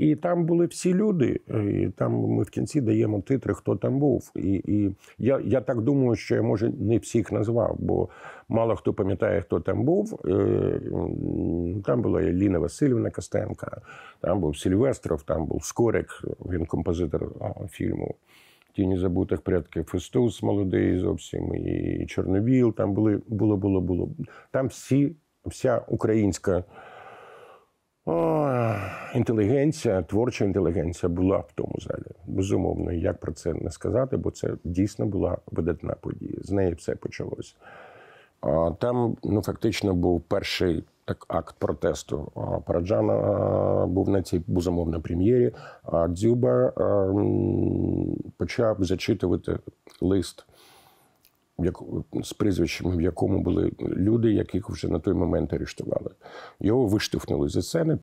І там були всі люди. і Там ми в кінці даємо титри, хто там був. І і я я так думаю, що я може не всіх назвав, бо мало хто пам'ятає, хто там був. Е, там була Ліна Васильівна Костенка, там був Сільвестров, там був Скорик, він композитор фільму. Тіні забутих предків Фестус молодий зовсім і Чорновіл. Там були було, було, було. Там всі, вся українська. О, Інтелігенція, творча інтелігенція була в тому залі. Безумовно, як про це не сказати, бо це дійсно була видатна подія. З неї все почалося. Там ну, фактично був перший так акт протесту. Параджана був на цій безумовно прем'єрі, а Дзюба почав зачитувати лист з прізвищем, в якому були люди, яких вже на той момент арештували. Його виштовхнули зі сцени,